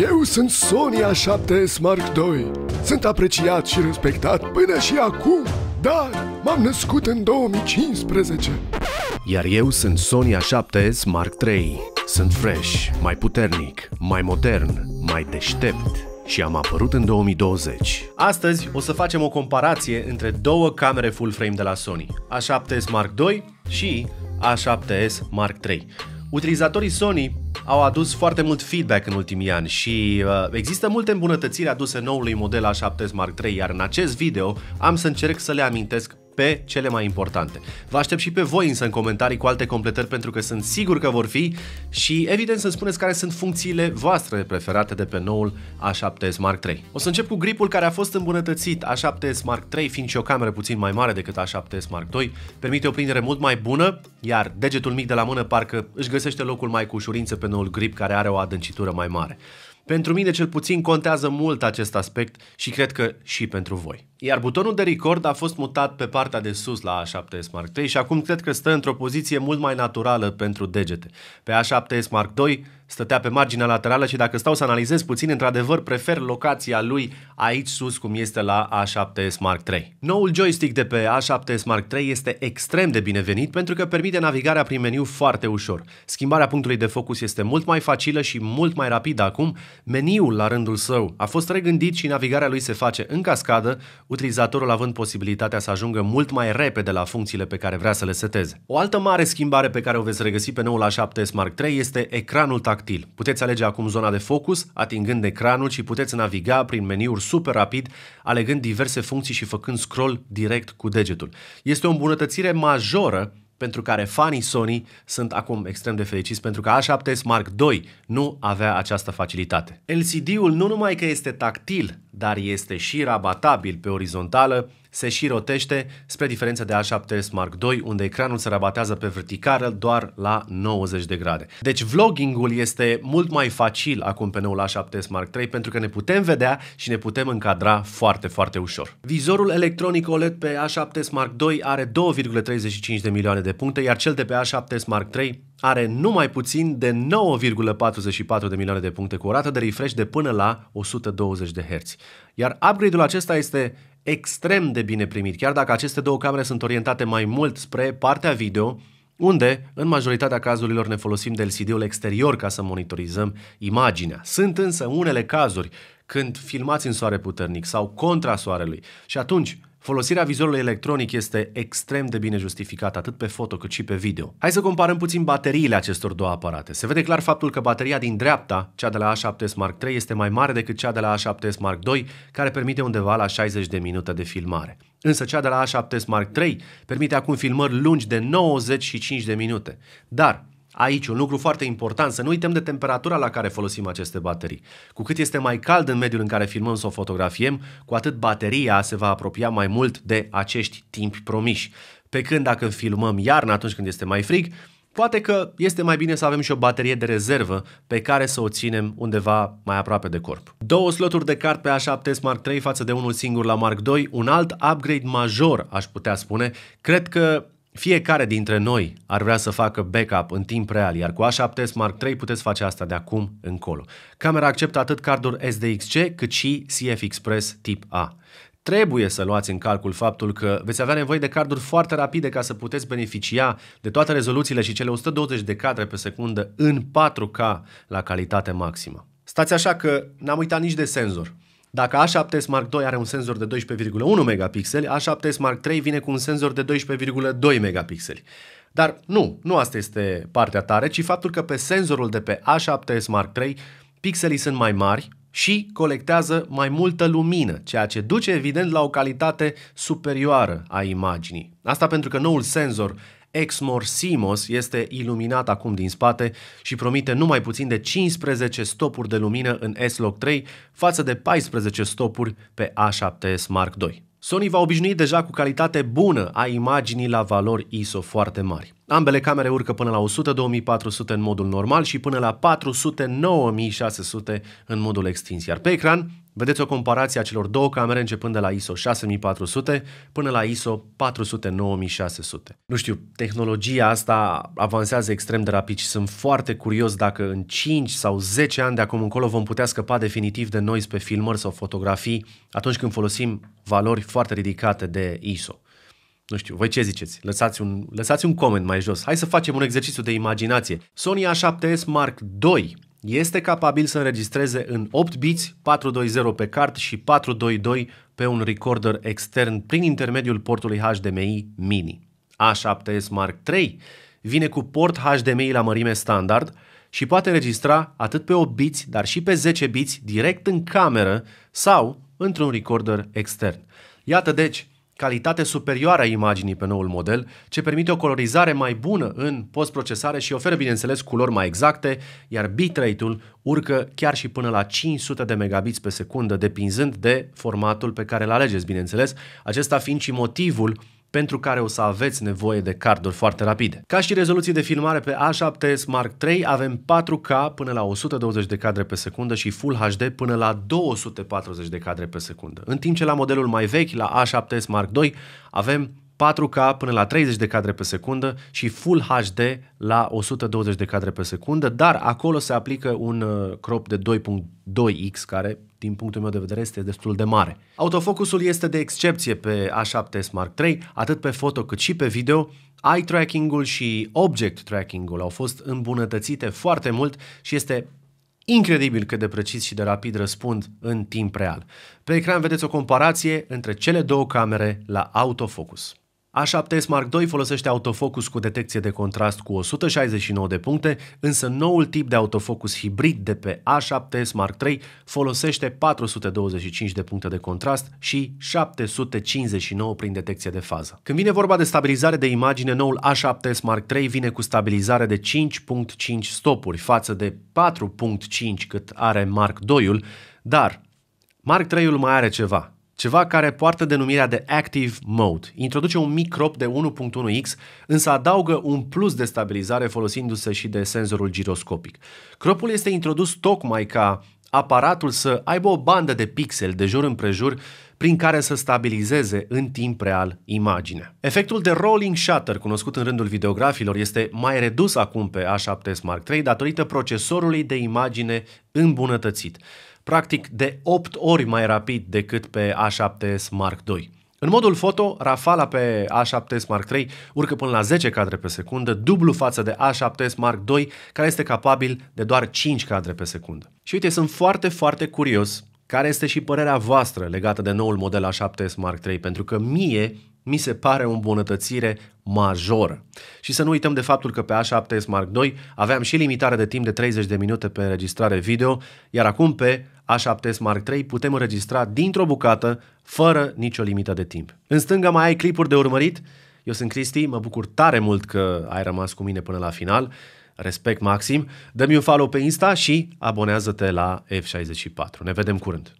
Eu sunt Sonia 7S Mark II. Sunt apreciat și respectat până și acum, dar m-am născut în 2015. Iar eu sunt Sonia 7S Mark III. Sunt fresh, mai puternic, mai modern, mai deștept și am apărut în 2020. Astăzi o să facem o comparație între două camere full frame de la Sony, A7S Mark II și A7S Mark III. Utilizatorii Sony au adus foarte mult feedback în ultimii ani și uh, există multe îmbunătățiri aduse noului model A7 Mark III, iar în acest video am să încerc să le amintesc pe cele mai importante. Vă aștept și pe voi însă în comentarii cu alte completări pentru că sunt sigur că vor fi și evident să spuneți care sunt funcțiile voastre preferate de pe noul A7S Mark III. O să încep cu gripul care a fost îmbunătățit. A7S Mark III fiind și o cameră puțin mai mare decât A7S Mark II, permite o prindere mult mai bună, iar degetul mic de la mână parcă își găsește locul mai cu ușurință pe noul grip care are o adâncitură mai mare. Pentru mine cel puțin contează mult acest aspect și cred că și pentru voi. Iar butonul de record a fost mutat pe partea de sus la A7S Mark III și acum cred că stă într-o poziție mult mai naturală pentru degete. Pe A7S Mark II stătea pe marginea laterală și dacă stau să analizez puțin, într-adevăr prefer locația lui aici sus cum este la A7S Mark III. Noul joystick de pe A7S Mark III este extrem de binevenit pentru că permite navigarea prin meniu foarte ușor. Schimbarea punctului de focus este mult mai facilă și mult mai rapidă acum. Meniul la rândul său a fost regândit și navigarea lui se face în cascadă, utilizatorul având posibilitatea să ajungă mult mai repede la funcțiile pe care vrea să le seteze. O altă mare schimbare pe care o veți regăsi pe noul A7s Mark III este ecranul tactil. Puteți alege acum zona de focus, atingând ecranul și puteți naviga prin meniuri super rapid, alegând diverse funcții și făcând scroll direct cu degetul. Este o îmbunătățire majoră pentru care fanii Sony sunt acum extrem de fericiți pentru că A7S Mark II nu avea această facilitate. LCD-ul nu numai că este tactil, dar este și rabatabil pe orizontală, se și rotește spre diferență de A7S Mark II, unde ecranul se rabatează pe verticală doar la 90 de grade. Deci vlogging-ul este mult mai facil acum pe noul A7S Mark III pentru că ne putem vedea și ne putem încadra foarte, foarte ușor. Vizorul electronic OLED pe A7S Mark II are 2,35 de milioane de puncte, iar cel de pe A7S Mark III are numai puțin de 9,44 de milioane de puncte cu o rată de refresh de până la 120 de Hz. Iar upgrade-ul acesta este extrem de bine primit, chiar dacă aceste două camere sunt orientate mai mult spre partea video, unde, în majoritatea cazurilor, ne folosim de LCD-ul exterior ca să monitorizăm imaginea. Sunt însă unele cazuri când filmați în soare puternic sau contra soarelui și atunci Folosirea vizorului electronic este extrem de bine justificată atât pe foto cât și pe video. Hai să comparăm puțin bateriile acestor două aparate. Se vede clar faptul că bateria din dreapta, cea de la A7S Mark III, este mai mare decât cea de la A7S Mark II, care permite undeva la 60 de minute de filmare. Însă cea de la A7S Mark III permite acum filmări lungi de 95 de minute. Dar Aici, un lucru foarte important, să nu uităm de temperatura la care folosim aceste baterii. Cu cât este mai cald în mediul în care filmăm sau fotografiem, cu atât bateria se va apropia mai mult de acești timpi promiși. Pe când dacă filmăm iarna, atunci când este mai frig, Poate că este mai bine să avem și o baterie de rezervă pe care să o ținem undeva mai aproape de corp. Două sloturi de card pe A7S Mark III față de unul singur la Mark II, un alt upgrade major aș putea spune. Cred că fiecare dintre noi ar vrea să facă backup în timp real, iar cu A7S Mark III puteți face asta de acum încolo. Camera acceptă atât carduri SDXC cât și CF Express tip A. Trebuie să luați în calcul faptul că veți avea nevoie de carduri foarte rapide ca să puteți beneficia de toate rezoluțiile și cele 120 de cadre pe secundă în 4K la calitate maximă. Stați așa că n-am uitat nici de senzor. Dacă A7S Mark II are un senzor de 12,1 megapixeli, A7S Mark III vine cu un senzor de 12,2 megapixeli. Dar nu, nu asta este partea tare, ci faptul că pe senzorul de pe A7S Mark III pixelii sunt mai mari și colectează mai multă lumină, ceea ce duce evident la o calitate superioară a imaginii. Asta pentru că noul senzor Simos este iluminat acum din spate și promite numai puțin de 15 stopuri de lumină în S-Log 3 față de 14 stopuri pe A7S Mark II. Sony va obișnui deja cu calitate bună a imaginii la valori ISO foarte mari. Ambele camere urcă până la 100-2400 în modul normal și până la 400 în modul extins, iar pe ecran Vedeți o comparație a celor două camere începând de la ISO 6400 până la ISO 409600. Nu știu, tehnologia asta avansează extrem de rapid și sunt foarte curios dacă în 5 sau 10 ani de acum încolo vom putea scăpa definitiv de noise pe filmări sau fotografii atunci când folosim valori foarte ridicate de ISO. Nu știu, voi ce ziceți? Lăsați un, lăsați un coment mai jos. Hai să facem un exercițiu de imaginație. Sony A7S Mark II este capabil să înregistreze în 8 biți 420 pe card și 422 pe un recorder extern prin intermediul portului HDMI mini. A7S Mark III vine cu port HDMI la mărime standard și poate registra atât pe 8 biți, dar și pe 10 biți direct în cameră sau într-un recorder extern. Iată deci calitate superioară a imaginii pe noul model, ce permite o colorizare mai bună în postprocesare și oferă, bineînțeles, culori mai exacte, iar bitrate-ul urcă chiar și până la 500 de megabits pe secundă, depinzând de formatul pe care îl alegeți, bineînțeles, acesta fiind și motivul pentru care o să aveți nevoie de carduri foarte rapide. Ca și rezoluții de filmare pe A7S Mark III avem 4K până la 120 de cadre pe secundă și Full HD până la 240 de cadre pe secundă. În timp ce la modelul mai vechi, la A7S Mark II, avem 4K până la 30 de cadre pe secundă și Full HD la 120 de cadre pe secundă, dar acolo se aplică un uh, crop de 2.2x care, din punctul meu de vedere, este destul de mare. Autofocusul este de excepție pe A7 s Mark III, atât pe foto cât și pe video. Eye tracking-ul și object tracking-ul au fost îmbunătățite foarte mult și este incredibil cât de precis și de rapid răspund în timp real. Pe ecran vedeți o comparație între cele două camere la autofocus. A7S Mark II folosește autofocus cu detecție de contrast cu 169 de puncte, însă noul tip de autofocus hibrid de pe A7S Mark III folosește 425 de puncte de contrast și 759 prin detecție de fază. Când vine vorba de stabilizare de imagine, noul A7S Mark III vine cu stabilizare de 5.5 stopuri față de 4.5 cât are Mark II-ul, dar Mark III-ul mai are ceva – ceva care poartă denumirea de Active Mode. Introduce un mic crop de 1.1x, însă adaugă un plus de stabilizare folosindu-se și de senzorul giroscopic. Cropul este introdus tocmai ca aparatul să aibă o bandă de pixel de jur împrejur prin care să stabilizeze în timp real imaginea. Efectul de rolling shutter, cunoscut în rândul videografilor, este mai redus acum pe A7S Mark III datorită procesorului de imagine îmbunătățit, practic de 8 ori mai rapid decât pe A7S Mark II. În modul foto, rafala pe A7S Mark III urcă până la 10 cadre pe secundă, dublu față de A7S Mark II, care este capabil de doar 5 cadre pe secundă. Și uite, sunt foarte, foarte curios care este și părerea voastră legată de noul model A7S Mark III, pentru că mie mi se pare o îmbunătățire majoră. Și să nu uităm de faptul că pe A7S Mark II aveam și limitare de timp de 30 de minute pe înregistrare video, iar acum pe A7S Mark III putem înregistra dintr-o bucată, fără nicio limită de timp. În stânga mai ai clipuri de urmărit? Eu sunt Cristi, mă bucur tare mult că ai rămas cu mine până la final Respect maxim, dă-mi un follow pe Insta și abonează-te la F64. Ne vedem curând!